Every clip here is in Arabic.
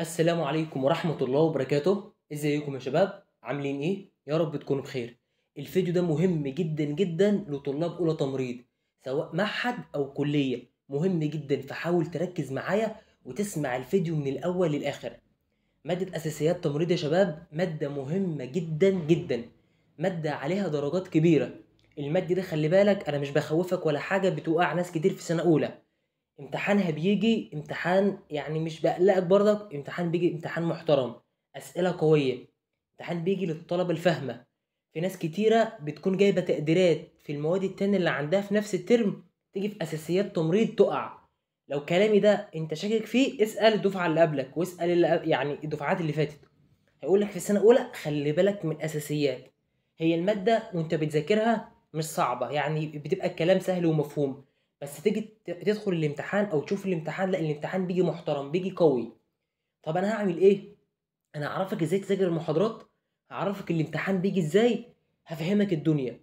السلام عليكم ورحمة الله وبركاته ازيكم يا شباب عاملين ايه يا رب تكونوا بخير الفيديو ده مهم جدا جدا لطلاب اولى تمريض سواء معهد او كلية مهم جدا فحاول تركز معايا وتسمع الفيديو من الاول للاخر مادة اساسيات تمريض يا شباب مادة مهمة جدا جدا مادة عليها درجات كبيرة المادة دي خلي بالك انا مش بخوفك ولا حاجة بتوقع ناس كتير في سنة اولى امتحانها بيجي امتحان يعني مش بقلقك برضك امتحان بيجي امتحان محترم اسئله قويه امتحان بيجي للطلبه الفاهمه في ناس كتيره بتكون جايبه تقديرات في المواد التانية اللي عندها في نفس الترم تيجي في اساسيات تمريض تقع لو كلامي ده انت شاكك فيه اسال الدفعه اللي قبلك واسال اللي يعني الدفعات اللي فاتت هيقول لك في السنه الاولى خلي بالك من الاساسيات هي الماده وانت بتذاكرها مش صعبه يعني بتبقى الكلام سهل ومفهوم بس تيجي تدخل الامتحان او تشوف الامتحان لا الامتحان بيجي محترم بيجي قوي طب انا هعمل ايه انا هعرفك ازاي تذاكر المحاضرات هعرفك الامتحان بيجي ازاي هفهمك الدنيا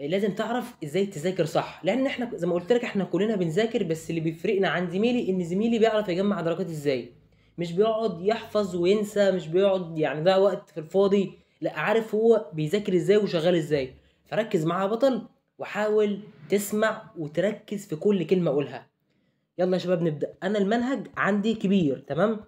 آه، لازم تعرف ازاي تذاكر صح لان احنا زي ما قلت لك احنا كلنا بنذاكر بس اللي بيفرقنا عن زميلي ان زميلي بيعرف يجمع درجات ازاي مش بيقعد يحفظ وينسى مش بيقعد يعني ده وقت في الفاضي لا عارف هو بيذاكر ازاي وشغال ازاي فركز معاه بطل وحاول تسمع وتركز في كل كلمه اقولها يلا يا شباب نبدا انا المنهج عندي كبير تمام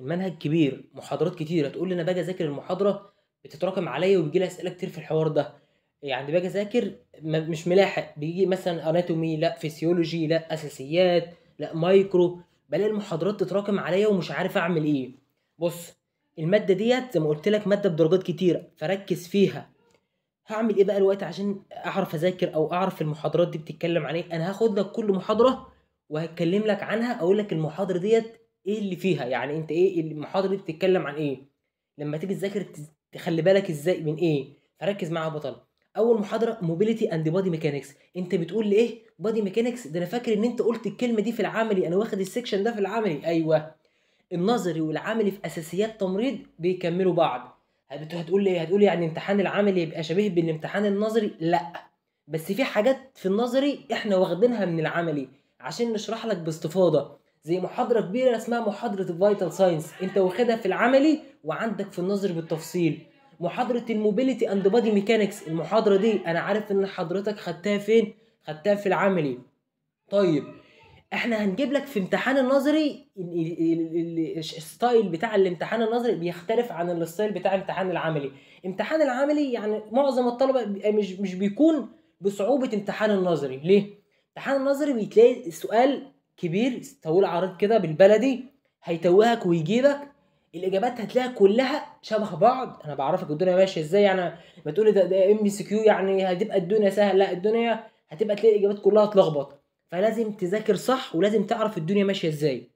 المنهج كبير محاضرات كتيرة تقول لي انا باجي اذاكر المحاضره بتتراكم عليا وبيجي لي اسئله كتير في الحوار ده يعني باجي اذاكر مش ملاحق بيجي مثلا اناتومي لا فسيولوجي لا اساسيات لا مايكرو بلاقي المحاضرات تتراكم عليا ومش عارف اعمل ايه بص الماده ديت زي ما قلت لك ماده بدرجات كتيره فركز فيها هعمل ايه بقى الوقت عشان اعرف اذاكر او اعرف المحاضرات دي بتتكلم عن ايه انا هاخد لك كل محاضره وهتكلم لك عنها اقول لك المحاضره ديت ايه اللي فيها يعني انت ايه المحاضره دي بتتكلم عن ايه لما تيجي تذاكر تخلي بالك ازاي من ايه فركز معاها بطل اول محاضره موبيليتي اند بادي ميكانكس انت بتقول لي ايه بادي ميكانكس ده انا فاكر ان انت قلت الكلمه دي في العملي انا واخد السكشن ده في العملي ايوه النظري والعملي في اساسيات تمريض بيكملوا بعض هتقول لي هتقول يعني امتحان العملي يبقى شبيه بالامتحان النظري لا بس في حاجات في النظري احنا واخدينها من العملي عشان نشرح لك باستفاضه زي محاضره كبيره اسمها محاضره الفيتال ساينس انت واخدها في العملي وعندك في النظري بالتفصيل محاضره الموبيليتي اند بادي ميكانكس المحاضره دي انا عارف ان حضرتك خدتها فين خدتها في العملي طيب احنا هنجيب لك في امتحان النظري الستايل بتاع الامتحان النظري بيختلف عن الستايل بتاع الامتحان العملي امتحان العملي يعني معظم الطلبه مش مش بيكون بصعوبه امتحان النظري ليه امتحان النظري بتلاقي سؤال كبير طويل عريض كده بالبلدي هيتوهك ويجيبك الاجابات هتلاقيها كلها شبه بعض انا بعرفك الدنيا ماشيه ازاي يعني ما تقولي ده ام بي سي كيو يعني هتبقى الدنيا سهله لا الدنيا هتبقى تلاقي الاجابات كلها تلخبط فلازم تذاكر صح ولازم تعرف الدنيا ماشيه ازاي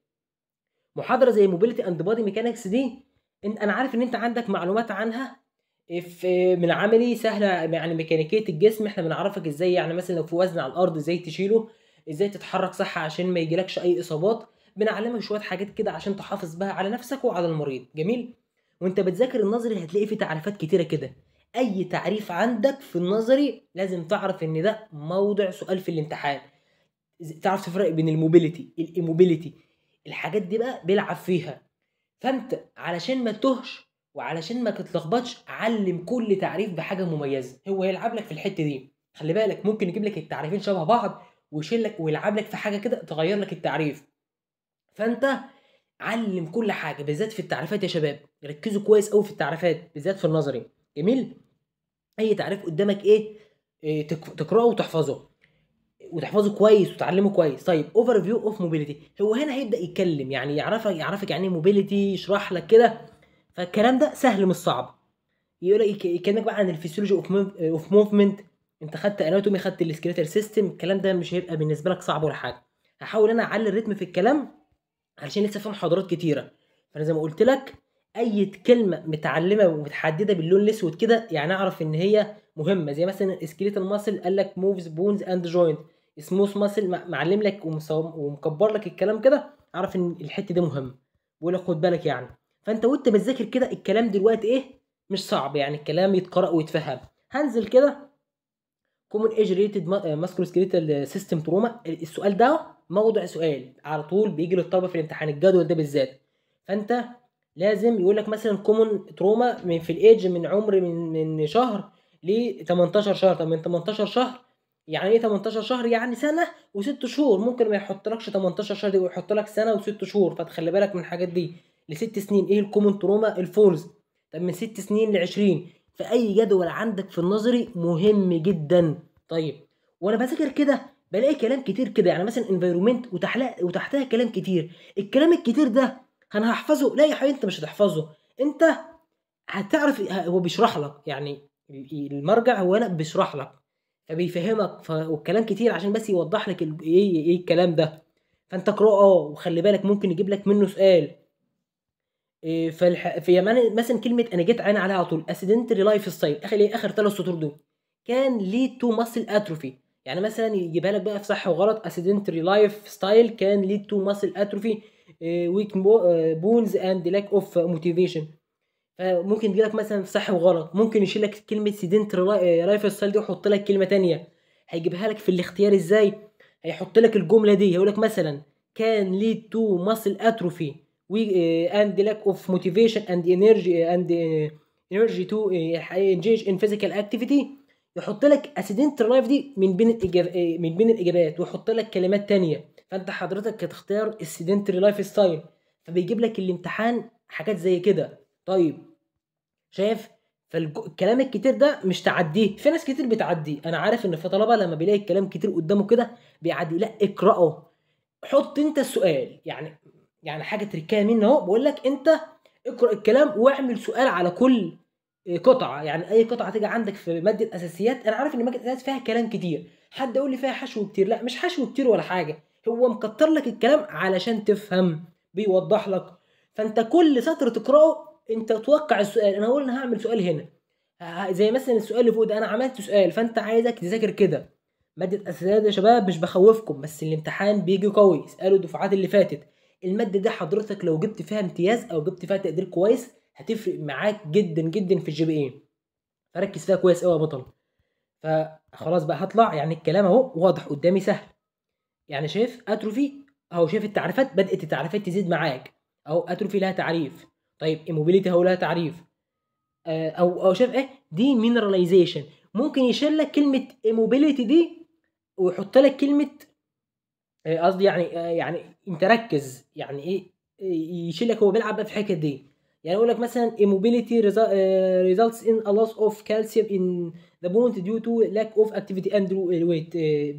محاضره زي موبيليتي اند بادي ميكانكس دي إن انا عارف ان انت عندك معلومات عنها في من عملي سهله يعني ميكانيكيه الجسم احنا بنعرفك ازاي يعني مثلا لو في وزن على الارض ازاي تشيله ازاي تتحرك صح عشان ما يجيلكش اي اصابات بنعلمك شويه حاجات كده عشان تحافظ بها على نفسك وعلى المريض جميل وانت بتذاكر النظري هتلاقي في تعريفات كتيره كده اي تعريف عندك في النظري لازم تعرف ان ده موضع سؤال في الامتحان تعرف تفرق بين الموبيليتي الايموبيليتي الحاجات دي بقى بيلعب فيها فانت علشان ما تهش وعلشان ما تتلخبطش علم كل تعريف بحاجه مميزه هو هيلعب لك في الحته دي خلي بالك ممكن يجيب لك التعريفين شبه بعض ويشيل لك ويلعب لك في حاجه كده تغير لك التعريف فانت علم كل حاجه بالذات في التعريفات يا شباب ركزوا كويس قوي في التعريفات بالذات في النظري جميل اي تعريف قدامك ايه, إيه تقراه وتحفظه وتحفظه كويس وتعلمه كويس طيب اوفر فيو اوف موبيليتي هو هنا هيبدا يتكلم يعني يعرفك يعرفك يعني ايه موبيليتي يشرح لك كده فالكلام ده سهل مش صعب يقول لك يكلمك بقى عن الفسيولوجي اوف موفمنت انت خدت اناتومي خدت السكريتال سيستم الكلام ده مش هيبقى بالنسبه لك صعب ولا حاجه هحاول انا اعلي الريتم في الكلام علشان لسه فاهم محاضرات كتيره فانا زي ما قلت لك اي كلمه متعلمه ومتحدده باللون الاسود كده يعني اعرف ان هي مهمه زي مثلا السكريتال ماسل قال لك موفز بونز اند جوينت سموث ماسل معلم لك ومكبر لك الكلام كده اعرف ان الحته دي مهمه بيقول لك خد بالك يعني فانت وانت بتذاكر كده الكلام دلوقتي ايه مش صعب يعني الكلام يتقرا ويتفهم هنزل كده كومن ايج ريتد ماسكروسكليتال سيستم تروما السؤال ده موضع سؤال على طول بيجي للطلبه في الامتحان الجدول ده بالذات فانت لازم يقول لك مثلا كومن تروما من في الايدج من عمر من من شهر ل 18 شهر طب من 18 شهر يعني ايه 18 شهر يعني سنه وست شهور ممكن ما يحطلكش 18 شهر دي ويحط لك سنه وست شهور فتخلي بالك من الحاجات دي لست سنين ايه الكومن تروما الفورز طب من ست سنين ل 20 فاي جدول عندك في النظري مهم جدا طيب وانا بذاكر كده بلاقي كلام كتير كده يعني مثلا انفيرومنت وتحتها كلام كتير الكلام الكتير ده انا هحفظه لا يا حبيبي انت مش هتحفظه انت هتعرف هو بيشرح لك يعني المرجع هو انا بيشرح لك فبيفهمك ف... والكلام كتير عشان بس يوضح لك ال... ايه ايه الكلام ده فانت اقراه وخلي بالك ممكن يجيب لك منه سؤال إيه فالح... في يعني مثلا كلمه انا جيت عين عليها على طول اسيدنتري لايف ستايل اخر ايه اخر ثلاث سطور دول كان ليد تو ماسل اتروفي يعني مثلا يجيبها لك بقى في صح وغلط اسيدنتري لايف ستايل كان ليد تو ماسل اتروفي ويك بونز اند لاك اوف موتيفيشن فممكن يجيلك مثلا صح وغلط ممكن يشيل لك كلمه سيدنت آه، رايف ستايل دي ويحط لك كلمه تانية هيجيبها لك في الاختيار ازاي هيحط لك الجمله دي هيقول لك مثلا كان ليد تو ماسل اتروفي وي اند لاك اوف موتيفيشن اند انرجي اند انرجي تو انجيج ان فيزيكال اكتيفيتي يحط لك اسيدنت لايف دي من بين آه، من بين الاجابات ويحط لك كلمات تانية فانت حضرتك هتختار السيدنتري لايف ستايل فبيجيب لك الامتحان حاجات زي كده طيب شايف فالكلام الكتير ده مش تعديه في ناس كتير بتعديه انا عارف ان في طلبه لما بيلاقي الكلام كتير قدامه كده بيعدي لا اقراه حط انت السؤال يعني يعني حاجه تركيه مني اهو بقول لك انت اقرا الكلام واعمل سؤال على كل آه، قطعه يعني اي قطعه تيجي عندك في ماده الاساسيات انا عارف ان ماده الاساسيات فيها كلام كتير حد يقول لي فيها حشو كتير لا مش حشو كتير ولا حاجه هو مكتر لك الكلام علشان تفهم بيوضح لك فانت كل سطر تقراه انت توقع السؤال انا انا هعمل سؤال هنا زي مثلا السؤال اللي فوق ده انا عملت سؤال فانت عايزك تذاكر كده ماده اساسيات يا شباب مش بخوفكم بس الامتحان بيجي قوي اسالوا الدفعات اللي فاتت الماده دي حضرتك لو جبت فيها امتياز او جبت فيها تقدير كويس هتفرق معاك جدا جدا في الجي بي اي فركز فيها كويس قوي يا بطل فخلاص بقى هطلع يعني الكلام اهو واضح قدامي سهل يعني شايف اتروفي اهو شايف التعريفات بدات التعريفات تزيد معاك اهو اتروفي لها تعريف طيب immobility هو لها تعريف آه، او او شايف ايه دي مينراليزيشن ممكن يشيل لك كلمه immobility دي ويحط لك كلمه آه، قصدي يعني آه، يعني انت ركز يعني ايه يشيل لك هو بيلعب بقى في الحكايه دي يعني يقول لك مثلا immobility results in a loss of calcium in the bone due to lack of activity and eh, weight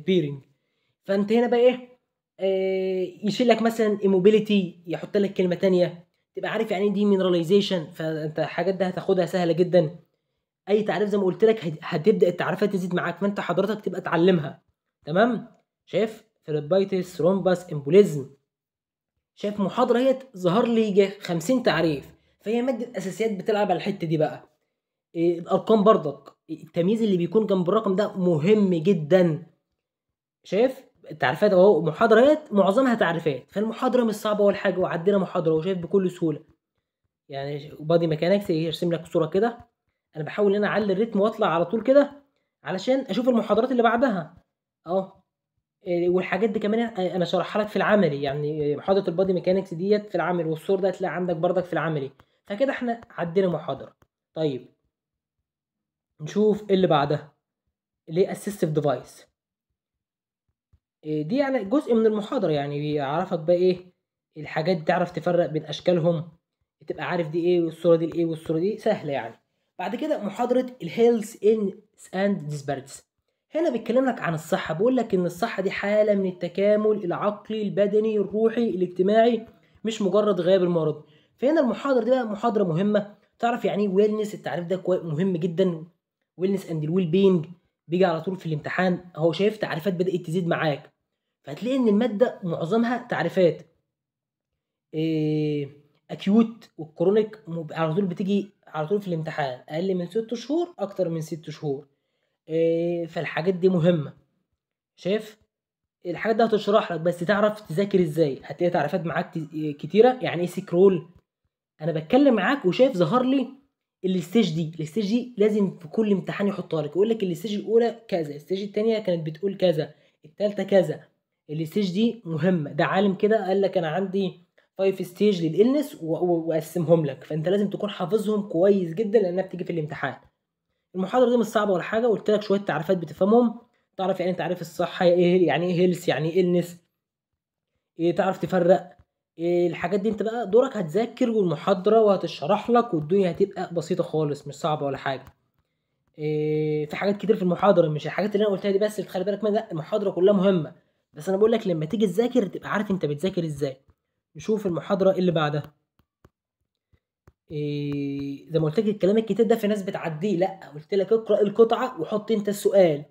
bearing فانت هنا بقى ايه يشيل لك مثلا immobility يحط لك كلمه ثانيه تبقى عارف يعني ايه دي مينراليزيشن فانت الحاجات دي هتاخدها سهله جدا اي تعريف زي ما قلت لك هتبدا التعريفات تزيد معاك فانت حضرتك تبقى تعلمها تمام شايف فلبايتس رومباس امبوليزم شايف محاضره هي ظهر لي 50 تعريف فهي ماده اساسيات بتلعب على الحته دي بقى إيه؟ الارقام برضك التمييز اللي بيكون جنب الرقم ده مهم جدا شايف التعريفات اهو محاضرات معظمها تعريفات فالمحاضره مش صعبه ولا حاجه وعدينا محاضره وشايف بكل سهوله يعني بادي ميكانكس يرسم لك صوره كده انا بحاول ان انا اعلي الريتم واطلع على طول كده علشان اشوف المحاضرات اللي بعدها اهو آه، والحاجات دي كمان انا شرحها لك في العملي يعني محاضره البادي ميكانكس ديت في العملي والصور ده هتلاقي عندك بردك في العملي فكده احنا عدينا محاضره طيب نشوف إيه اللي بعدها اللي هي اسيستيف ديفايس آه، دي يعني جزء من المحاضرة يعني بيعرفك بقى ايه الحاجات تعرف تفرق بين اشكالهم تبقى عارف دي ايه والصورة دي الايه والصورة دي سهلة يعني بعد كده محاضرة الهيلث ان اند ديسبيرتس هنا بيتكلم لك عن الصحة بيقول لك ان الصحة دي حالة من التكامل العقلي البدني الروحي الاجتماعي مش مجرد غياب المرض فهنا المحاضرة دي بقى محاضرة مهمة تعرف يعني ايه ويلنس التعريف ده مهم جدا ويلنس اند الويل بينج بيجي على طول في الامتحان هو شايف تعريفات بدات تزيد معاك فهتلاقي ان الماده معظمها تعريفات إيه اكيوت والكرونيك على طول بتيجي على طول في الامتحان اقل من ست شهور اكتر من ست شهور إيه فالحاجات دي مهمه شايف الحاجات دي هتشرح لك بس تعرف تذاكر ازاي هتلاقي تعريفات معاك كتيره يعني ايه سكرول انا بتكلم معاك وشايف ظهر لي الستيج دي الستيج دي لازم في كل امتحان يحطها لك يقول لك الستيج الاولى كذا الستيج الثانيه كانت بتقول كذا الثالثه كذا الستيج دي مهمه ده عالم كده قال لك انا عندي فايف ستيج للالنس واقسمهم لك فانت لازم تكون حافظهم كويس جدا لانها بتيجي في الامتحان المحاضره دي مش صعبه ولا حاجه قلت لك شويه تعريفات بتفهمهم تعرف يعني تعريف الصحه ايه يعني ايه هيلث يعني ايه النس إيه تعرف تفرق الحاجات دي انت بقى دورك هتذاكر والمحاضرة وهتشرح لك والدنيا هتبقى بسيطة خالص مش صعبة ولا حاجة آه، في حاجات كتير في المحاضرة مش الحاجات اللي انا قلتها دي بس اللي تخلي بالك منها لا المحاضرة كلها مهمة بس انا بقول لك لما تيجي تذاكر تبقى عارف انت بتذاكر ازاي نشوف المحاضرة إيه اللي بعدها إيه زي ما قلت لك الكلام الكتير ده في ناس بتعديه لا قلت لك اقرا القطعه وحط انت السؤال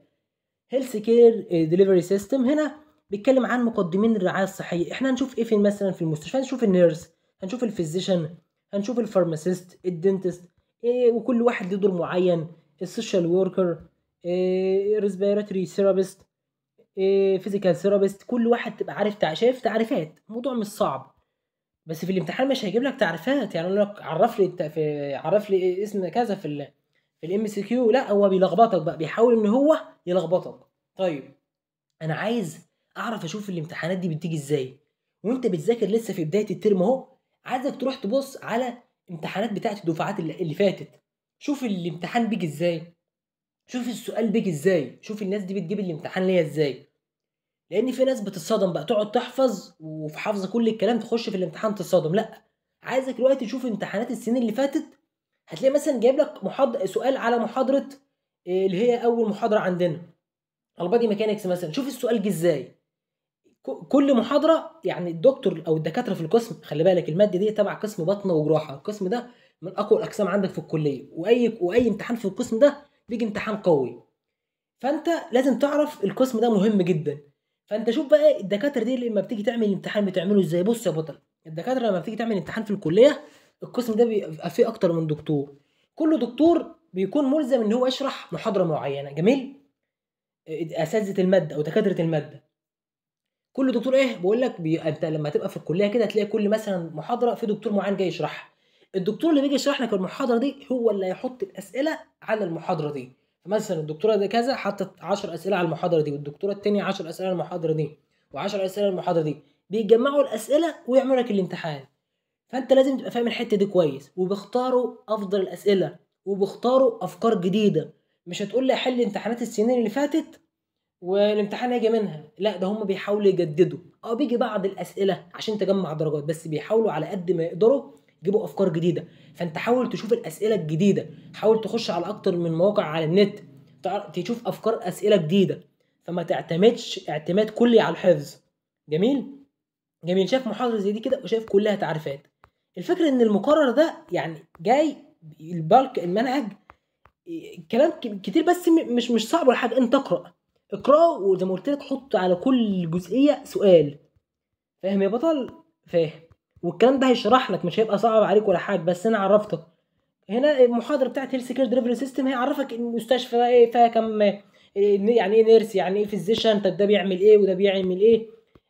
هيلث كير ديليفري سيستم هنا بيتكلم عن مقدمين الرعايه الصحيه احنا هنشوف ايه في مثلا في المستشفى هنشوف النيرس هنشوف الفيزيشن هنشوف الفارماسيست الدنتست إيه وكل واحد له دور معين السوشيال وركر إيه، ريسبيراتوري ثيرابيست إيه، فيزيكال ثيرابيست كل واحد تبقى عارف شايف تعريفات الموضوع مش صعب بس في الامتحان مش هيجيب لك تعريفات يعني يقول لك عرف لي في عرف لي اسم كذا في الـ في الام سي كيو لا هو بيلخبطك بقى بيحاول ان هو يلخبطك طيب انا عايز اعرف اشوف الامتحانات دي بتيجي ازاي وانت بتذاكر لسه في بدايه الترم اهو عايزك تروح تبص على امتحانات بتاعه الدفعات اللي فاتت شوف الامتحان بيجي ازاي شوف السؤال بيجي ازاي شوف الناس دي بتجيب الامتحان ليا ازاي لان في ناس بتتصدم بقى تقعد تحفظ وفي حافظه كل الكلام تخش في الامتحان تتصدم لا عايزك دلوقتي تشوف امتحانات السنين اللي فاتت هتلاقي مثلا جايب لك محاضر سؤال على محاضره آه، اللي هي اول محاضره عندنا البادي ميكانكس مثلا شوف السؤال جه ازاي كل محاضره يعني الدكتور او الدكاتره في القسم خلي بالك الماده دي تبع قسم بطنه وجراحه القسم ده من اقوى الاقسام عندك في الكليه واي واي امتحان في القسم ده بيجي امتحان قوي فانت لازم تعرف القسم ده مهم جدا فانت شوف بقى الدكاتره دي لما بتيجي تعمل الامتحان بتعمله ازاي بص يا بطل الدكاتره لما بتيجي تعمل امتحان في الكليه القسم ده بيبقى فيه اكتر من دكتور كل دكتور بيكون ملزم ان هو يشرح محاضره معينه جميل اساتذه الماده او دكاتره الماده كل دكتور ايه بقول لك بي... انت لما تبقى في الكليه كده هتلاقي كل مثلا محاضره في دكتور معين جاي يشرحها الدكتور اللي بيجي يشرح لك المحاضره دي هو اللي هيحط الاسئله على المحاضره دي مثلا الدكتوره دي كذا حطت 10 اسئله على المحاضره دي والدكتوره الثانيه 10 اسئله على المحاضره دي و10 اسئله على المحاضره دي بيجمعوا الاسئله ويعملوا لك الامتحان فانت لازم تبقى فاهم الحته دي كويس وبيختاروا افضل الاسئله وبيختاروا افكار جديده مش هتقول لي حل امتحانات السنين اللي فاتت والامتحان هيجي منها لا ده هم بيحاولوا يجددوا اه بيجي بعض الاسئله عشان تجمع درجات بس بيحاولوا على قد ما يقدروا يجيبوا افكار جديده فانت حاول تشوف الاسئله الجديده حاول تخش على اكتر من مواقع على النت تشوف افكار اسئله جديده فما تعتمدش اعتماد كلي على الحفظ جميل جميل شاف محاضره زي دي كده وشايف كلها تعريفات الفكره ان المقرر ده يعني جاي البلك المنهج كلام كتير بس مش مش صعب ولا حاجه انت اقرا اقراه وزي ما قلت لك حط على كل جزئيه سؤال فاهم يا بطل فاهم والكلام ده هيشرح لك مش هيبقى صعب عليك ولا حاجه بس انا عرفتك هنا المحاضره بتاعت هيلث كير دليفري سيستم هيعرفك المستشفى بقى ايه فيها كام يعني ايه نيرس يعني ايه فيزيشن طب ده بيعمل ايه وده بيعمل ايه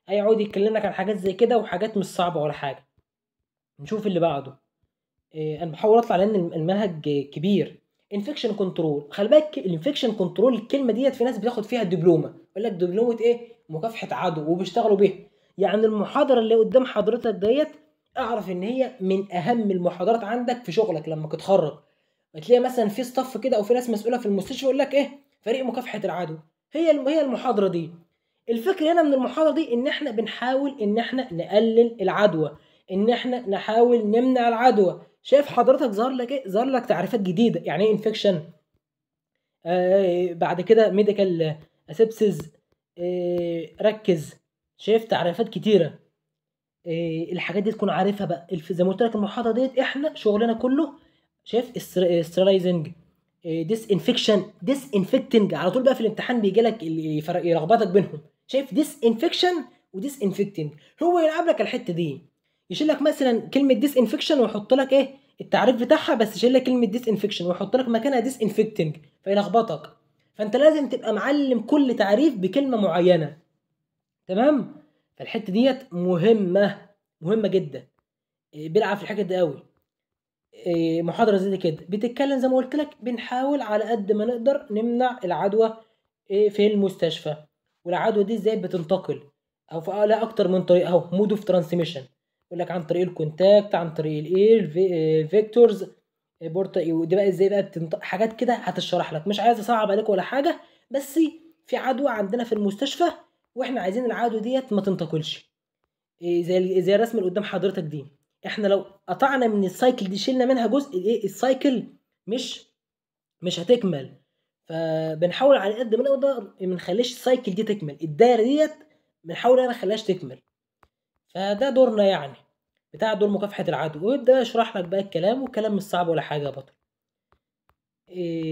هيقعد لك عن حاجات زي كده وحاجات مش صعبه ولا حاجه نشوف اللي بعده آه، انا بحاول اطلع لان المنهج كبير انفكشن كنترول خلي بالك الانفكشن كنترول الكلمه ديت في ناس بتاخد فيها دبلومه يقول لك دبلومه ايه مكافحه عدو وبيشتغلوا بيها يعني المحاضره اللي قدام حضرتك ديت اعرف ان هي من اهم المحاضرات عندك في شغلك لما تتخرج هتلاقي مثلا في ستاف كده او في ناس مسؤوله في المستشفى يقول لك ايه فريق مكافحه العدو هي هي المحاضره دي الفكره هنا من المحاضره دي ان احنا بنحاول ان احنا نقلل العدوى ان احنا نحاول نمنع العدوى شايف حضرتك ظهر لك ايه ظهر لك تعريفات جديده يعني ايه انفكشن آه، بعد كده ميديكال اسبسز آه، ركز شايف تعريفات كتيره آه، الحاجات دي تكون عارفها بقى زي ما قلت لك المحاضره ديت احنا شغلنا كله شايف استرايزنج ديس انفكشن ديس انفكتنج على طول بقى في الامتحان بيجي لك يرغبطك بينهم شايف ديس انفكشن وديس انفكتنج هو يلعب لك الحته دي يشيل لك مثلا كلمه ديس انفكشن ويحط لك ايه التعريف بتاعها بس يشيل لك كلمه ديس انفكشن ويحط لك مكانها ديس انفكتنج فيلخبطك فانت لازم تبقى معلم كل تعريف بكلمه معينه تمام فالحته ديت مهمه مهمه جدا آه، بيلعب في الحاجات دي قوي آه، محاضره زي كده بتتكلم زي ما قلت لك بنحاول على قد ما نقدر نمنع العدوى آه، في المستشفى والعدوى دي ازاي بتنتقل او في لا اكتر من طريقه اهو مود اوف ترانسميشن يقول لك عن طريق الكونتاكت عن طريق الايه فيكتورز آه، بورتا ودي بقى ازاي بقى بتنط... حاجات كده هتشرح لك مش عايز اصعب عليك ولا حاجه بس في عدوى عندنا في المستشفى واحنا عايزين العدوى ديت ما تنتقلش آه، زي زي الرسم اللي قدام حضرتك دي احنا لو قطعنا من السايكل دي شلنا منها جزء الايه السايكل مش مش هتكمل فبنحاول على قد ما نقدر ما نخليش السايكل دي تكمل الدايره ديت بنحاول ما نخليهاش تكمل فده دورنا يعني بتاع دور مكافحة العدو ويبدأ يشرح لك بقى الكلام والكلام مش صعب ولا حاجة يا إيه، بطل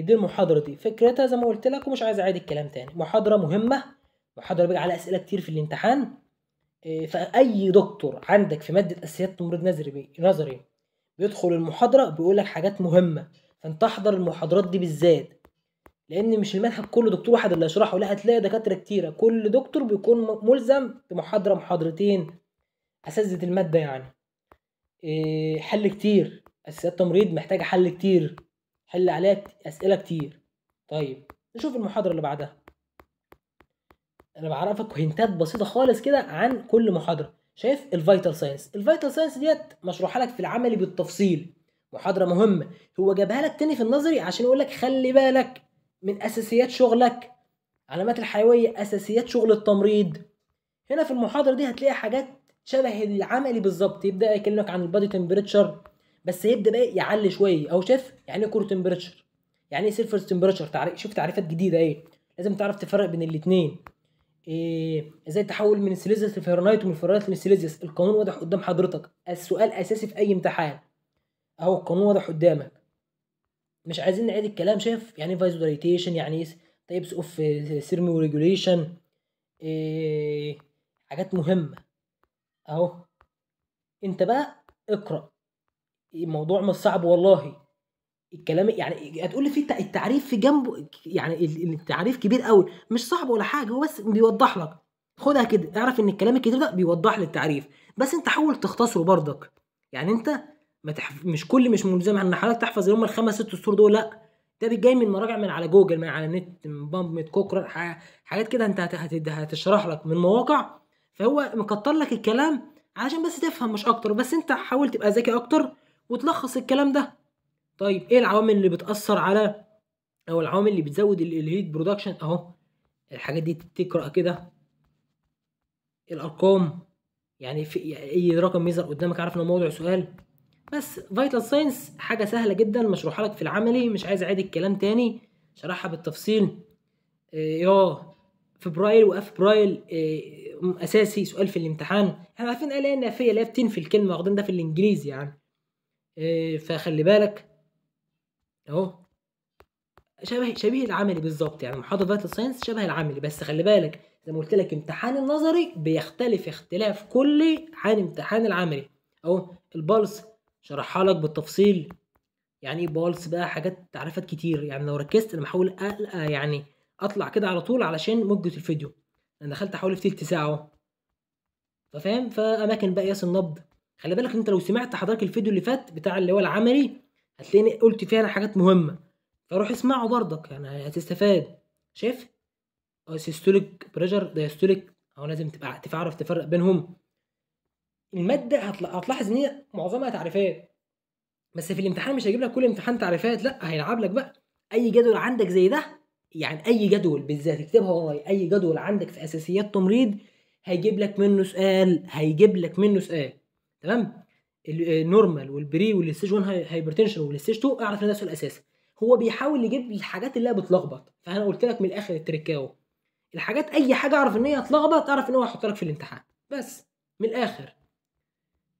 دي المحاضرة دي فكرتها زي ما قلت لك ومش عايز أعيد الكلام تاني محاضرة مهمة محاضرة بقى على أسئلة كتير في الامتحان إيه، فأي دكتور عندك في مادة أساسيات تمريض نظري نظري بيدخل المحاضرة بيقول لك حاجات مهمة فأنت احضر المحاضرات دي بالذات لأن مش المنهج كله دكتور واحد اللي هيشرحه لا هتلاقي دكاترة كتيرة كل دكتور بيكون ملزم بمحاضرة محاضرتين اساتذه الماده يعني إيه حل كتير أساتذة تمريض محتاجه حل كتير حل عليها اسئله كتير طيب نشوف المحاضره اللي بعدها انا بعرفك هنتات بسيطه خالص كده عن كل محاضره شايف الفيتال ساينس الفيتال ساينس ديت مشروحه لك في العملي بالتفصيل محاضره مهمه هو جابها لك تاني في النظري عشان يقول لك خلي بالك من اساسيات شغلك علامات الحيويه اساسيات شغل التمريض هنا في المحاضره دي هتلاقي حاجات شبه العملي بالظبط يبدا يكلمك عن البادي تمبريتشر بس يبدا بقى يعلي شويه او شاف يعني ايه كور تمبريتشر يعني ايه سيرفرس تمبريتشر تعريف شوف تعريفات جديده ايه لازم تعرف تفرق بين الاثنين إيه ازاي تحول من سيليزيوس لفهرنهايت ومن فهرنهايت لسيليزيوس القانون واضح قدام حضرتك السؤال اساسي في اي امتحان اهو القانون واضح قدامك مش عايزين نعيد الكلام شايف يعني ايه فايزوليتيشن يعني ايه تايبس اوف سيرمو ريجوليشن إيه حاجات مهمه اهو انت بقى اقرا الموضوع مش صعب والله الكلام يعني هتقول لي في التعريف في جنبه يعني التعريف كبير قوي مش صعب ولا حاجه هو بس بيوضح لك خدها كده اعرف ان الكلام الكتير ده بيوضح لي التعريف بس انت حاول تختصره برضك يعني انت ما تحف... مش كل مش ملزم ان حضرتك تحفظ اللي هم الخمس ست سطور دول لا ده جاي من مراجع من على جوجل من على نت من بامب من كوكرا حاجات كده انت هتشرح لك من مواقع فهو مكتر لك الكلام علشان بس تفهم مش اكتر بس انت حاول تبقى ذكي اكتر وتلخص الكلام ده طيب ايه العوامل اللي بتاثر على او العوامل اللي بتزود الهيت برودكشن اهو الحاجات دي تقرا كده الارقام يعني في اي رقم يظهر قدامك عارف ان هو موضوع سؤال بس فيتال ساينس حاجه سهله جدا مشروحه لك في العملي مش عايز اعيد الكلام تاني شرحها بالتفصيل اه فبراير وافبرايل اه اساسي سؤال في الامتحان احنا عارفين الايه النافيه اللي هي بتنفي الكلمه واخدين ده في الانجليزي يعني إيه، فخلي بالك اهو شبه شبيه العملي بالظبط يعني محاضره داتا ساينس شبه العملي بس خلي بالك زي ما قلت لك امتحان النظري بيختلف اختلاف كلي عن امتحان العملي اهو البالس شرحها لك بالتفصيل يعني ايه بالس بقى حاجات تعريفات كتير يعني لو ركزت انا بحاول يعني اطلع كده على طول علشان مده الفيديو انا دخلت حوالي في تلت ساعه اهو فاهم فاماكن بقى قياس النبض خلي بالك انت لو سمعت حضرتك الفيديو اللي فات بتاع اللي هو العملي هتلاقيني قلت فيها حاجات مهمه فروح اسمعه برضك يعني هتستفاد شايف سيستوليك بريشر دايستوليك او لازم تبقى تعرف تفرق بينهم الماده هتلاحظ ان هي معظمها تعريفات بس في الامتحان مش هيجيب لك كل امتحان تعريفات لا هيلعب لك بقى اي جدول عندك زي ده يعني اي جدول بالذات اكتبها والله اي جدول عندك في اساسيات تمريض هيجيب لك منه سؤال هيجيب لك منه سؤال تمام النورمال والبري والستيج 1 هايبرتنشن والستيج 2 اعرف ان ده سؤال اساسي هو بيحاول يجيب الحاجات اللي هي بتلخبط فانا قلت لك من الاخر التريكاو الحاجات اي حاجه اعرف ان هي هتلخبط اعرف ان هو هيحط لك في الامتحان بس من الاخر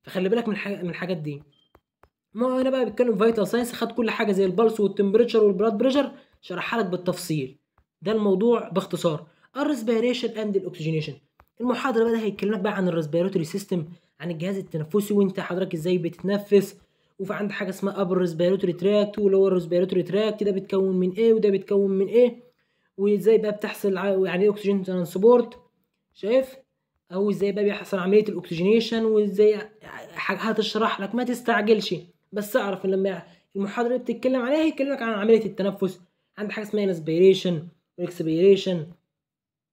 فخلي بالك من الحاجات من الحاجات دي ما انا بقى بتكلم فيتال ساينس خد كل حاجه زي البلس والتمبريتشر والبلاد بريشر شرحها لك بالتفصيل ده الموضوع باختصار الريسبيريشن اند الاكسجينيشن المحاضره بقى هيكلمك بقى عن الريسبيراتوري سيستم عن الجهاز التنفسي وانت حضرتك ازاي بتتنفس وفي عندك حاجه اسمها ابر ريسبيراتوري تراكت ولور ريسبيراتوري تراكت ده بيتكون من ايه وده بيتكون من ايه وازاي بقى بتحصل يعني ايه اكسجين ترانسبورت شايف او ازاي بقى بيحصل عمليه الاكسجينيشن وازاي حاجه هتشرح لك ما تستعجلش بس اعرف ان لما المحاضره بتتكلم عليها هيكلمك عن عمليه التنفس عندك حاجه اسمها انسبيريشن واكسبيريشن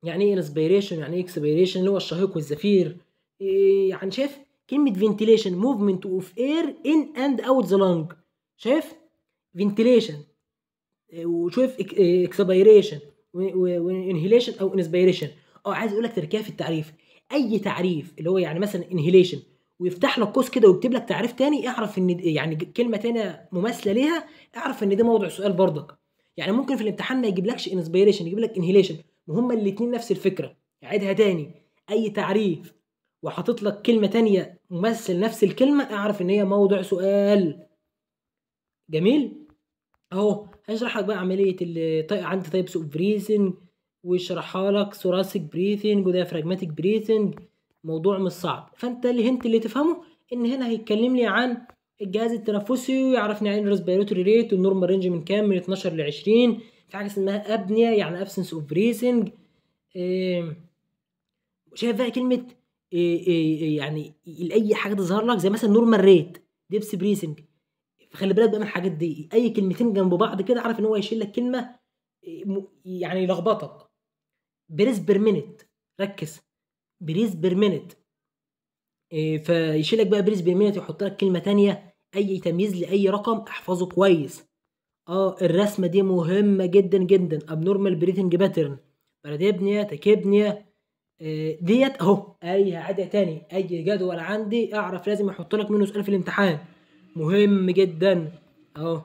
يعني ايه انسبيريشن يعني ايه اكسبيريشن اللي هو الشهيق والزفير إيه، يعني شايف كلمه فنتيليشن موفمنت اوف اير ان اند اوت ذا لونج شايف فنتيليشن وشوف اكسبيريشن وانهيليشن او انسبيريشن اه عايز اقول لك تركيبه في التعريف اي تعريف اللي هو يعني مثلا انهيليشن ويفتح لك قوس كده ويكتب لك تعريف تاني اعرف ان يعني كلمه تانية مماثله ليها اعرف ان ده موضع سؤال برضك يعني ممكن في الامتحان ما يجيبلكش انسبيريشن يجيب لك انهيليشن وهما الاثنين نفس الفكره عيدها تاني اي تعريف وحاطط لك كلمه تانية ممثل نفس الكلمه اعرف ان هي موضع سؤال جميل اهو هشرح لك بقى عمليه الطيق عندي طيب سو بريزنج واشرحها لك ثوراسيك بريثنج وديافراجماتيك بريثنج موضوع مش صعب فانت الهنت اللي تفهمه ان هنا هيتكلم لي عن الجهاز التنفسي ويعرفني عليه الريسبيراتوري ريت والنورمال رينج من كام من 12 ل 20 في حاجه اسمها ابنيه يعني ابسنس اوف بريسنج شايف بقى كلمه آه، آه، آه، يعني اي حاجه تظهر لك زي مثلا نورمال ريت ديبس بريسنج فخلي بالك بقى من الحاجات دي اي كلمتين جنب بعض كده اعرف ان هو يشيل لك كلمه يعني يلخبطك بريس بير مينيت ركز بريس بير مينيت فيشيل لك بقى بريس بير مينيت ويحط لك كلمه ثانيه اي تمييز لاي رقم احفظه كويس اه الرسمه دي مهمه جدا جدا ابنورمال بريثنج باترن برادبنيا تكبنيا آه، ديت اهو اي عاده تاني اي جدول عندي اعرف لازم احط لك منه سؤال في الامتحان مهم جدا اهو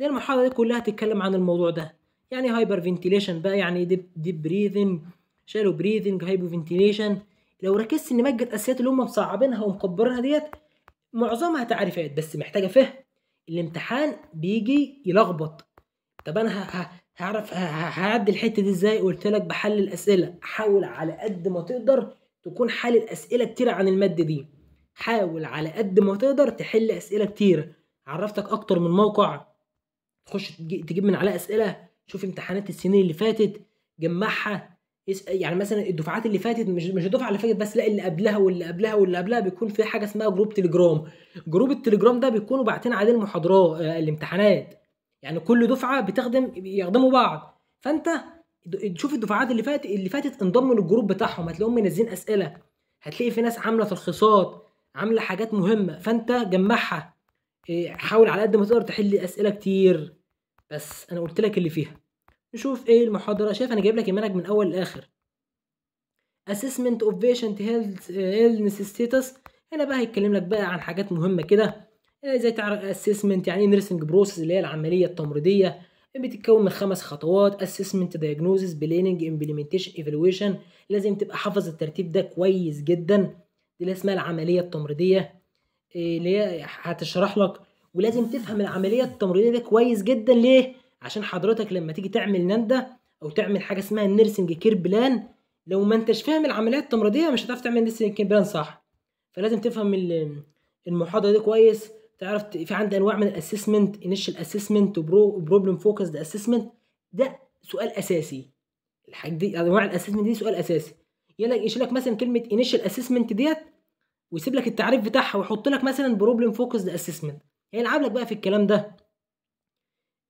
زي المحاضره دي كلها تتكلم عن الموضوع ده يعني هايبر فنتيليشن بقى يعني ديب ديب بريذنج شالو بريذنج هايبو فنتيليشن لو ركزت ان مجد الاساسيات اللي هم مصعبينها ومكبرينها ديت معظمها تعريفات بس محتاجه فهم الامتحان بيجي يلخبط طب انا هعرف هعدي الحته دي ازاي قلت لك بحل الاسئله حاول على قد ما تقدر تكون حل اسئله كتيره عن الماده دي حاول على قد ما تقدر تحل اسئله كتير عرفتك اكتر من موقع تخش تجيب من عليه اسئله شوف امتحانات السنين اللي فاتت جمعها يعني مثلا الدفعات اللي فاتت مش مش الدفعه اللي فاتت بس لا اللي قبلها واللي قبلها واللي قبلها بيكون في حاجه اسمها جروب تليجرام جروب التليجرام ده بيكونوا باعتين عليه المحاضرات آه، الامتحانات يعني كل دفعه بتخدم يخدموا بعض فانت تشوف الدفعات اللي فاتت اللي فاتت انضموا للجروب بتاعهم هتلاقيهم منزلين اسئله هتلاقي في ناس عامله تلخيصات عامله حاجات مهمه فانت جمعها آه، حاول على قد ما تقدر تحل اسئله كتير بس انا قلت لك اللي فيها نشوف ايه المحاضرة شايف انا جايب لك المنهج من اول لاخر assessment of patient health illness status هنا بقى هيتكلم لك بقى عن حاجات مهمة كده آه، ازاي تعرف assessment يعني ايه nursing process اللي هي العملية التمريضية بتتكون من خمس خطوات assessment diagnosis planning implementation evaluation لازم تبقى حافظ الترتيب ده كويس جدا دي اللي اسمها العملية التمريضية آه، اللي هي هتشرح لك ولازم تفهم العملية التمريضية دي كويس جدا ليه؟ عشان حضرتك لما تيجي تعمل ناندا او تعمل حاجه اسمها النيرسنج كير بلان لو ما انتش فاهم العمليات التمريضيه مش هتعرف تعمل نيرسنج كير بلان صح فلازم تفهم المحاضره دي كويس تعرف في عندي انواع من الاسسمنت انيشال اسسمنت وبروبلم فوكسد اسسمنت ده سؤال اساسي الحاج دي انواع الاسسمنت دي سؤال اساسي يلا يشيل لك مثلا كلمه انيشال اسسمنت ديت ويسيب لك التعريف بتاعها ويحط لك مثلا بروبلم فوكسد اسسمنت هيلعب لك بقى في الكلام ده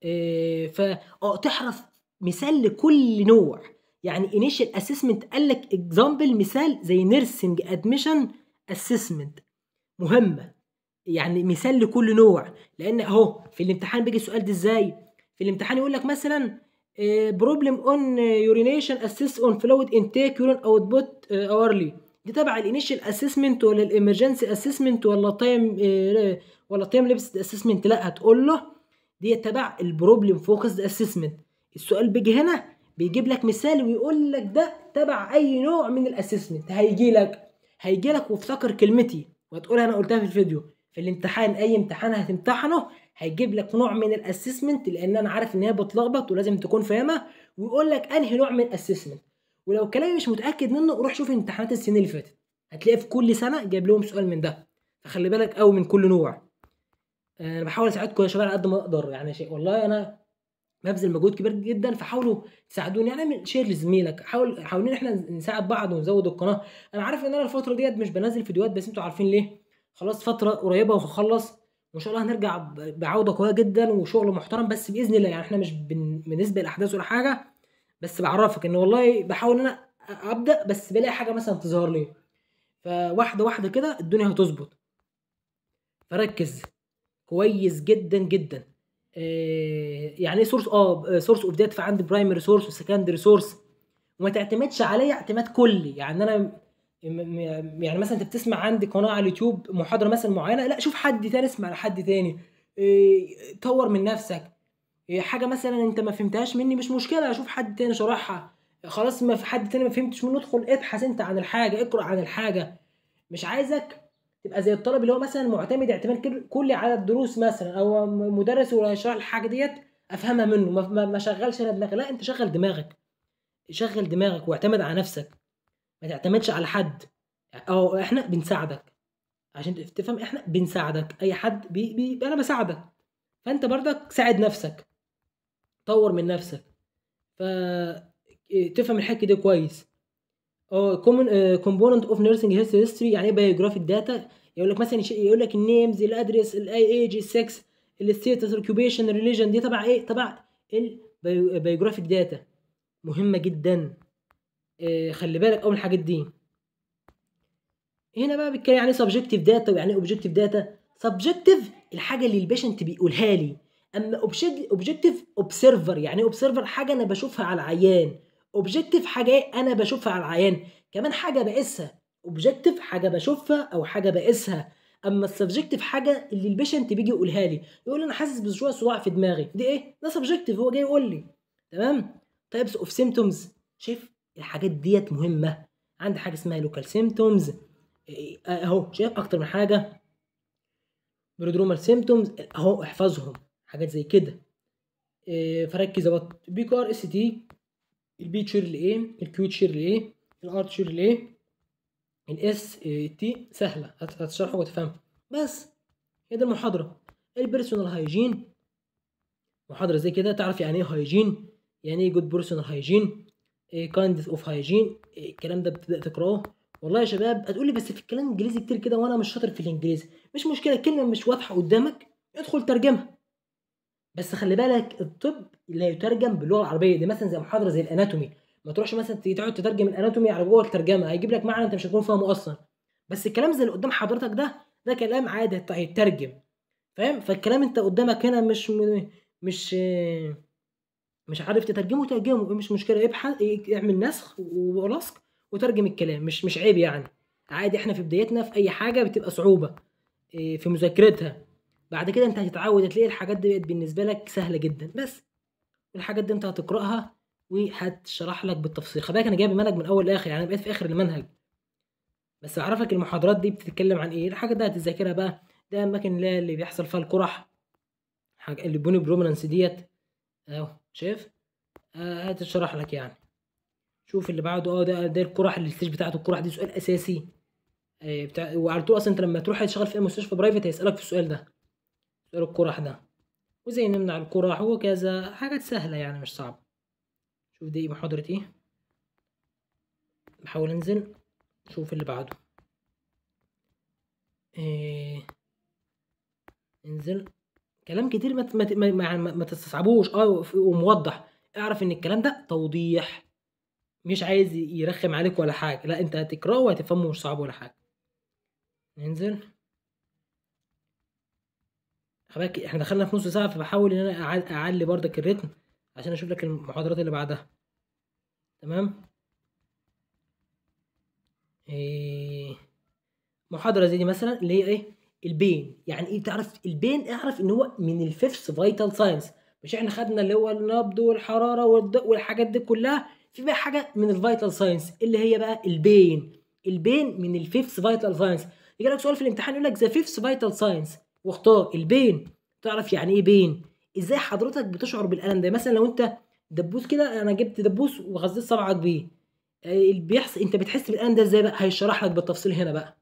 آه، ف اه تحرف مثال لكل نوع يعني انيشال اسسمنت قال لك اكزامبل مثال زي نيرسنج ادميشن اسسمنت مهمه يعني مثال لكل نوع لان اهو في الامتحان بيجي السؤال ده ازاي في الامتحان يقول لك مثلا بروبلم اون يورينيشن اسيس اون فلويد انتيك يورين بوت اورلي دي تبع الانيشال اسسمنت ولا الامرجنسي اسسمنت ولا تايم آه، ولا تايم ليبس اسسمنت لا هتقول له دي تبع البروبلم فوكس اسسمنت السؤال بيجي هنا بيجيب لك مثال ويقول لك ده تبع اي نوع من الاسسمنت هيجي لك هيجي لك وافتكر كلمتي وهتقولها انا قلتها في الفيديو في الامتحان اي امتحان هتمتحنه هيجيب لك نوع من الاسسمنت لان انا عارف ان هي بتلخبط ولازم تكون فاهمها ويقول لك انهي نوع من الاسسمنت ولو كلامي مش متاكد منه روح شوف امتحانات السنين اللي فاتت هتلاقي في كل سنه جايب لهم سؤال من ده فخلي بالك قوي من كل نوع انا بحاول اساعدكم يا شباب على قد ما اقدر يعني شيء والله انا ببذل مجهود كبير جدا فحاولوا تساعدوني يعني اعمل شير لزميلك حاول حاولين احنا نساعد بعض ونزود القناه انا عارف ان انا الفتره ديت مش بنزل فيديوهات بس انتوا عارفين ليه خلاص فتره قريبه وهخلص وان شاء الله هنرجع بعوده قويه جدا وشغل محترم بس باذن الله يعني احنا مش بن... بالنسبه لاحداث ولا حاجه بس بعرفك ان والله بحاول ان انا ابدا بس بلاقي حاجه مثلا تظهر لي فواحده واحده كده الدنيا هتظبط فركز كويس جدا جدا آه، يعني ايه سورس اه سورس اوف داتا فعندي برايمري سورس وسكندري سورس وما تعتمدش عليا اعتماد كلي يعني انا يعني مثلا انت بتسمع عندي قناه على اليوتيوب محاضره مثلا معينه لا شوف حد تاني اسمع لحد تاني آه، طور من نفسك آه، حاجه مثلا انت ما فهمتهاش مني مش مشكله اشوف حد تاني شرحها خلاص ما في حد تاني ما فهمتش منه ادخل ابحث انت عن الحاجه اقرا عن الحاجه مش عايزك تبقى زي الطالب اللي هو مثلا معتمد اعتماد كلي على الدروس مثلا او مدرس ولا هيشرح الحاجه ديت افهمها منه ما, ما شغلش انا دماغي لا انت شغل دماغك شغل دماغك واعتمد على نفسك ما تعتمدش على حد او احنا بنساعدك عشان تفهم احنا بنساعدك اي حد بي بي انا بساعدك فانت بردك ساعد نفسك طور من نفسك فتفهم الحكي ده كويس كومن كومبوننت اوف نيرسينج هيستوري يعني ايه بايوجرافيك داتا يقول لك مثلا يقول لك النيمز الادرس الاي ايج السكس الستيتس الاوكيوبيشن الريليجن دي تبع ايه تبع البايوجرافيك داتا مهمه جدا آه، خلي بالك اول الحاجات دي هنا بقى بيتكلم يعني سبجكتيف داتا ويعني ايه اوبجكتيف داتا سبجكتيف الحاجه اللي البيشنت بيقولها لي اما اوبجكتيف اوبسيرفر يعني اوبسيرفر حاجه انا بشوفها على العيان اوبجكتيف حاجه انا بشوفها على العيان كمان حاجه بقيسها اوبجكتيف حاجه بشوفها او حاجه بقيسها اما السبجكتيف حاجه اللي البيشنت بيجي يقولها لي يقول لي انا حاسس بشويه صداع في دماغي دي ايه ده سبجكتيف هو جاي يقول لي تمام تايبس اوف سيمتومز شايف الحاجات ديت مهمه عندي حاجه اسمها لوكال سيمتومز اهو شايف اكتر من حاجه برودرومال سيمتومز اهو احفظهم حاجات زي كده آه، فركز اهوت بي كو ار اس تي البي تشير لايه الكيو تشير لايه الار تشير لايه اه، الاس تي سهله هتشرحه وتفهمها بس هي دي المحاضره البيرسونال هايجين محاضره زي كده تعرف يعني ايه هايجين يعني ايه جود بيرسونال هايجين كايند اوف هايجين الكلام ده بتبدا تقراه والله يا شباب هتقول لي بس في الكلام انجليزي كتير كده وانا مش شاطر في الانجليزي مش مشكله كلمه مش واضحه قدامك ادخل ترجمها بس خلي بالك الطب لا يترجم باللغه العربيه دي مثلا زي محاضره زي الاناتومي ما تروحش مثلا تقعد تترجم الاناتومي على جوه الترجمه هيجيب لك معنى انت مش هتكون فاهمه اصلا بس الكلام زي اللي قدام حضرتك ده ده كلام عادي هيترجم فاهم فالكلام انت قدامك هنا مش مش مش عارف تترجمه ترجمه مش مشكله ابحث اعمل نسخ ولصق وترجم الكلام مش مش عيب يعني عادي احنا في بدايتنا في اي حاجه بتبقى صعوبه إيه، في مذاكرتها بعد كده انت هتتعود تلاقي الحاجات دي بقت بالنسبه لك سهله جدا بس الحاجات دي انت هتقراها وهتشرح لك بالتفصيل خلي بالك انا جايب المنهج من اول لاخر يعني بقيت في اخر المنهج بس اعرفك المحاضرات دي بتتكلم عن ايه الحاجات دي هتذاكرها بقى ده اماكن اللي بيحصل فيها القرح حاجه اللي بوني برومنانس ديت اهو شايف آه هتشرح لك يعني شوف اللي بعده اه ده ده القرح الاستيج بتاعته القرح دي سؤال اساسي آه بتاع وعلى طول اصلا انت لما تروح تشتغل في اي مستشفى برايفت هيسالك في السؤال ده له الكرة حدا وزي نمنع الكرة وكذا حاجات سهلة يعني مش صعبة شوف دي محاضرتي بحاول انزل شوف اللي بعده إيه. انزل كلام كتير ما ما ما, يعني ما تستصعبوش اه وموضح اعرف ان الكلام ده توضيح مش عايز يرخم عليك ولا حاجه لا انت هتقراه وهتفهمه مش صعب ولا حاجه ننزل خباك احنا دخلنا في نص ساعه فبحاول ان انا اعلي بردك الريتم عشان اشوف لك المحاضرات اللي بعدها تمام إيه محاضره زي دي مثلا اللي هي ايه البين يعني ايه تعرف البين اعرف ان هو من الفيفث فايتال ساينس مش احنا خدنا اللي هو النبض والحراره والدق والحاجات دي كلها في بقى حاجه من الفايتال ساينس اللي هي بقى البين البين من الفيفث فايتال ساينس يجي لك سؤال في الامتحان يقول لك ذا فيفث فايتال ساينس واختار البين تعرف يعني ايه بين ازاي حضرتك بتشعر بالالم ده مثلا لو انت دبوس كده انا جبت دبوس وغزيت صبعك بيه آه، اللي بيحصل انت بتحس بالالم ده ازاي بقى هيشرح لك بالتفصيل هنا بقى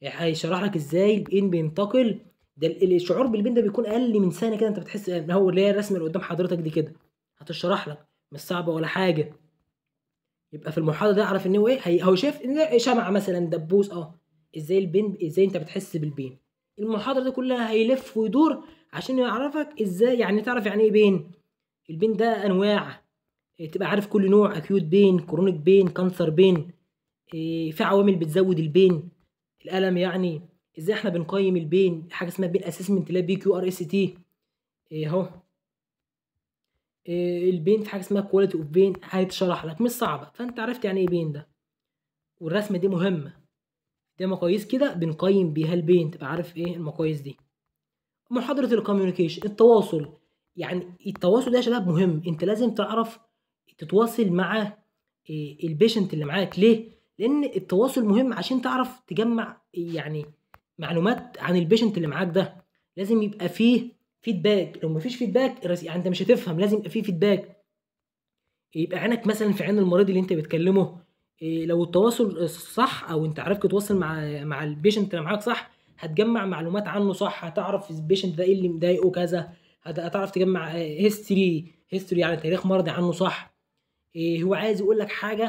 يعني هيشرح لك ازاي البين بينتقل ده الشعور بالبين ده بيكون اقل من ثانيه كده انت بتحس هو اللي هي الرسمه اللي قدام حضرتك دي كده هتشرح لك مش صعبه ولا حاجه يبقى في المحاضره دي اعرف ان هو ايه هو شايف ان شمعه مثلا دبوس اه ازاي البين ازاي انت بتحس بالبين المحاضره دي كلها هيلف ويدور عشان يعرفك ازاي يعني تعرف يعني ايه بين البين ده انواع آه، تبقى عارف كل نوع اكيوت بين كرونيك بين كانسر بين في عوامل بتزود البين الالم يعني ازاي احنا بنقيم البين حاجه اسمها بين اسسمنت لا بي كيو ار اس تي آه، اهو آه، البين في حاجه اسمها كواليتي اوف بين هيتشرح لك مش صعبه فانت عرفت يعني ايه بين ده والرسمه دي مهمه دي مقاييس كده بنقيم بيها البين تبقى عارف ايه المقاييس دي محاضرة الكوميونيكيشن التواصل يعني التواصل ده يا شباب مهم انت لازم تعرف تتواصل مع آه، البيشنت اللي معاك ليه لان التواصل مهم عشان تعرف تجمع يعني معلومات عن البيشنت اللي معاك ده لازم يبقى فيه فيدباك لو مفيش فيدباك يعني انت مش هتفهم لازم يبقى فيه فيدباك يبقى عينك مثلا في عين المريض اللي انت بتكلمه إيه، لو التواصل صح او انت عرفت تتواصل مع مع البيشنت اللي معاك صح هتجمع معلومات عنه صح هتعرف البيشنت ده ايه اللي مضايقه كذا هتعرف تجمع هيستوري هيستوري يعني تاريخ مرضي عنه صح إيه، هو عايز يقول لك حاجه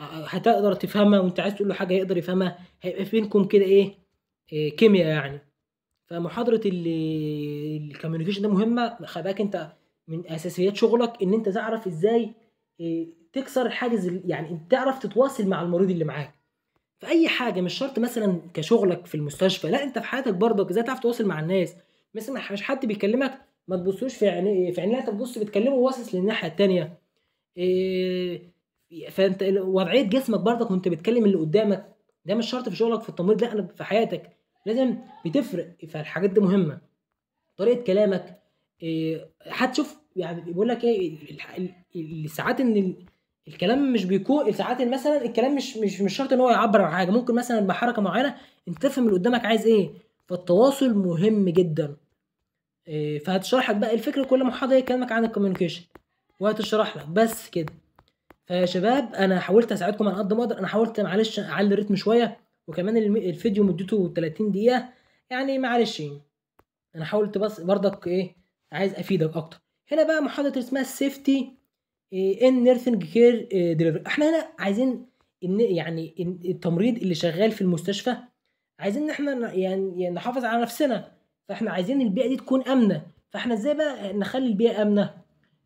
آه، آه، هتقدر تفهمها وانت عايز تقول له حاجه يقدر يفهمها هيبقى في بينكم كده ايه كيمياء إيه، يعني فمحاضره الكوميونيكيشن ده مهمه خباك انت من اساسيات شغلك ان انت تعرف ازاي تكسر الحاجز يعني تعرف تتواصل مع المريض اللي معاك في اي حاجه مش شرط مثلا كشغلك في المستشفى لا انت في حياتك برضك ازاي تعرف تتواصل مع الناس مثلا مش حد بيكلمك ما تبصوش في عينيه في عينيه تبص بتكلمه واصص للناحيه التانيه إيه فانت وضعيه جسمك برضك وانت بتكلم اللي قدامك ده مش شرط في شغلك في التمريض لا انا في حياتك لازم بتفرق فالحاجات دي مهمه طريقه كلامك إيه هتشوف يعني بيقول لك ايه ساعات ان الكلام مش بيكون ساعات مثلا الكلام مش مش مش شرط ان هو يعبر عن حاجه ممكن مثلا بحركه معينه انت تفهم اللي قدامك عايز ايه فالتواصل مهم جدا آه، فهتشرح لك بقى الفكره كل محاضره هي كلامك عن الكوميونيكيشن وهتشرح لك بس كده فيا شباب انا حاولت اساعدكم على قد ما اقدر انا حاولت معلش اعلي الريتم شويه وكمان الفيديو مدته 30 دقيقه يعني معلش انا حاولت بس برضك ايه عايز افيدك اكتر هنا بقى محاضره اسمها السيفتي إيه، ان نيرثنج كير دليفري إيه، احنا هنا عايزين ان يعني التمريض اللي شغال في المستشفى عايزين ان احنا يعني،, يعني نحافظ على نفسنا فاحنا عايزين البيئه دي تكون امنه فاحنا ازاي بقى نخلي البيئه امنه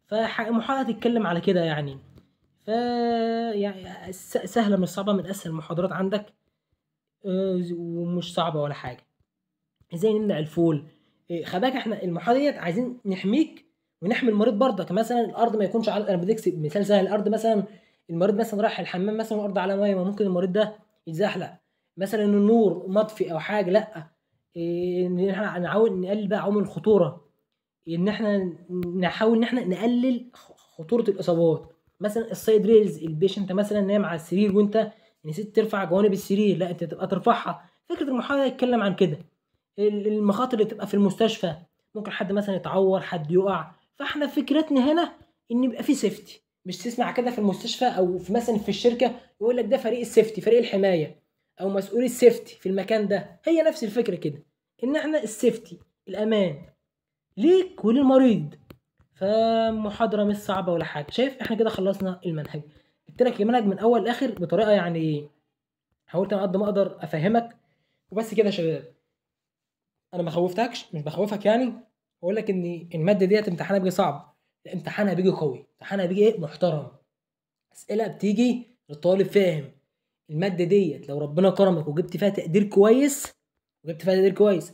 فمحاضره تتكلم على كده يعني ف يعني سهله مش صعبه من اسهل المحاضرات عندك آه، ومش صعبه ولا حاجه ازاي نمنع الفول إيه، خباك احنا المحاضره ديت عايزين نحميك ونحمي المريض برضك مثلا الارض ما يكونش على انا بديك مثال سهل الارض مثلا المريض مثلا رايح الحمام مثلا الارض على ميه ممكن المريض ده يتزحلق مثلا النور مطفي او حاجه لا إيه، ان احنا نحاول نقلل بقى عوامل الخطوره ان احنا نحاول ان احنا نقلل خطوره الاصابات مثلا السايد ريلز البيشنت مثلا نايم على السرير وانت نسيت ترفع جوانب السرير لا انت تبقى ترفعها فكره المحاضره يتكلم عن كده المخاطر اللي تبقى في المستشفى ممكن حد مثلا يتعور حد يقع فاحنا فكرتنا هنا ان يبقى في سيفتي مش تسمع كده في المستشفى او في مثلا في الشركه يقول لك ده فريق السيفتي فريق الحمايه او مسؤول السيفتي في المكان ده هي نفس الفكره كده ان احنا السيفتي الامان ليك وللمريض فمحاضره مش صعبه ولا حاجه شايف احنا كده خلصنا المنهج قلت لك المنهج من اول لاخر بطريقه يعني حاولت على قد ما اقدر افهمك وبس كده يا شباب انا ما خوفتكش مش بخوفك يعني واقول لك ان الماده ديت امتحانها بيجي صعب امتحانها بيجي قوي امتحانها بيجي ايه محترم اسئله بتيجي للطالب فاهم الماده ديت لو ربنا كرمك وجبت فيها تقدير كويس وجبت فيها تقدير كويس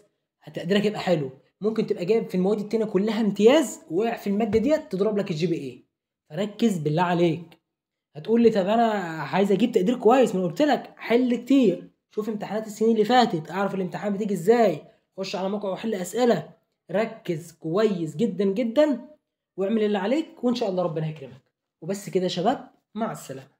تقديرك يبقى حلو ممكن تبقى جايب في المواد التانية كلها امتياز ووقع في المادة ديت تضرب لك الجي بي اي فركز بالله عليك هتقول لي طب انا عايز اجيب تقدير كويس ما قلت لك حل كتير شوف امتحانات السنين اللي فاتت اعرف الامتحان بتيجي ازاي خش على موقع وحل اسئله ركز كويس جدا جدا واعمل اللي عليك وان شاء الله ربنا يكرمك وبس كده يا شباب مع السلامه